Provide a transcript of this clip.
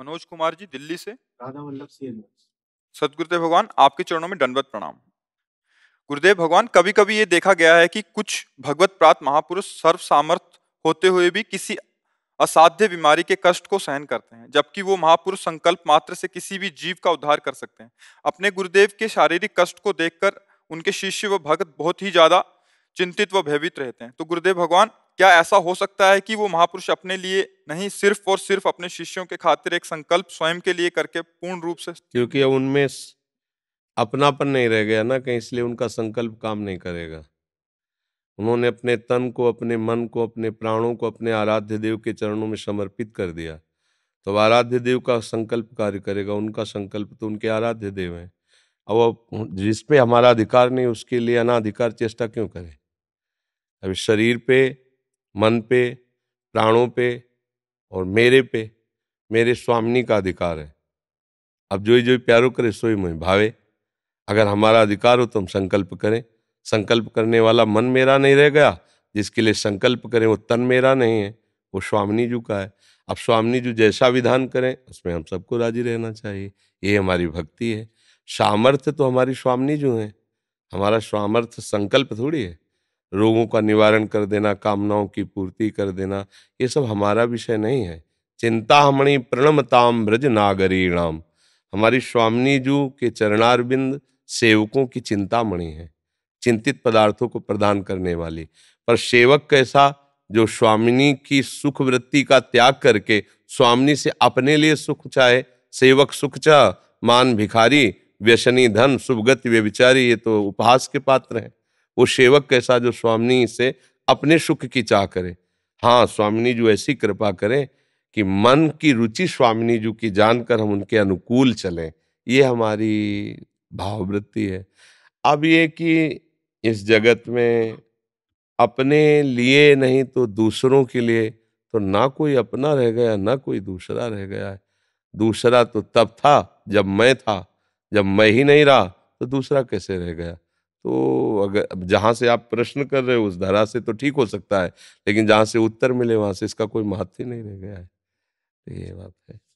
मनोज कुमार जी दिल्ली से राधा वल्लभ सिंह सदगुरुदेव भगवान आपके चरणों में दंडवत प्रणाम गुरुदेव भगवान कभी कभी ये देखा गया है कि कुछ भगवत प्राप्त महापुरुष सर्व सामर्थ होते हुए भी किसी असाध्य बीमारी के कष्ट को सहन करते हैं जबकि वो महापुरुष संकल्प मात्र से किसी भी जीव का उद्धार कर सकते हैं अपने गुरुदेव के शारीरिक कष्ट को देखकर उनके शिष्य व भगत बहुत ही ज्यादा चिंतित व भयभीत रहते हैं तो गुरुदेव भगवान क्या ऐसा हो सकता है कि वो महापुरुष अपने लिए नहीं सिर्फ और सिर्फ अपने शिष्यों के खातिर एक संकल्प स्वयं के लिए करके पूर्ण रूप से क्योंकि अब उनमें अपनापन नहीं रह गया ना कहीं इसलिए उनका संकल्प काम नहीं करेगा उन्होंने अपने तन को अपने मन को अपने प्राणों को अपने आराध्य देव के चरणों में समर्पित कर दिया तो आराध्य देव का संकल्प कार्य करेगा उनका संकल्प तो उनके आराध्य देव हैं अब जिसपे हमारा अधिकार नहीं उसके लिए अनाधिकार चेष्टा क्यों करें अब शरीर पे मन पे प्राणों पे और मेरे पे मेरे स्वामिनी का अधिकार है अब जो ही जो ही प्यारो करे ही मुझे भावे अगर हमारा अधिकार हो तो हम संकल्प करें संकल्प करने वाला मन मेरा नहीं रह गया जिसके लिए संकल्प करें वो तन मेरा नहीं है वो स्वामिनी जी का है अब स्वामिनी जी जैसा विधान करें उसमें हम सबको राजी रहना चाहिए ये हमारी भक्ति है सामर्थ्य तो हमारी स्वामिनी जी हैं हमारा सामर्थ्य संकल्प थोड़ी है रोगों का निवारण कर देना कामनाओं की पूर्ति कर देना ये सब हमारा विषय नहीं है चिंता हमणी प्रणमताम ब्रज नागरीणाम हमारी स्वामिनी जू के बिंद सेवकों की चिंतामणि है चिंतित पदार्थों को प्रदान करने वाली पर सेवक कैसा जो स्वामिनी की सुख वृत्ति का त्याग करके स्वामिनी से अपने लिए सुख चाहे सेवक सुख चाह मान भिखारी व्यसनी धन सुभगत व्यविचारी ये तो उपहास के पात्र हैं वो सेवक कैसा जो स्वामी से अपने सुख की चाह करे हाँ स्वामिनी जो ऐसी कृपा करें कि मन की रुचि स्वामिनी जी की जानकर हम उनके अनुकूल चलें ये हमारी भाववृत्ति है अब ये कि इस जगत में अपने लिए नहीं तो दूसरों के लिए तो ना कोई अपना रह गया ना कोई दूसरा रह गया है दूसरा तो तब था जब मैं था जब मैं ही नहीं रहा तो दूसरा कैसे रह गया तो अगर जहाँ से आप प्रश्न कर रहे हो उस धारा से तो ठीक हो सकता है लेकिन जहाँ से उत्तर मिले वहाँ से इसका कोई महत्व ही नहीं रह गया है तो ये बात है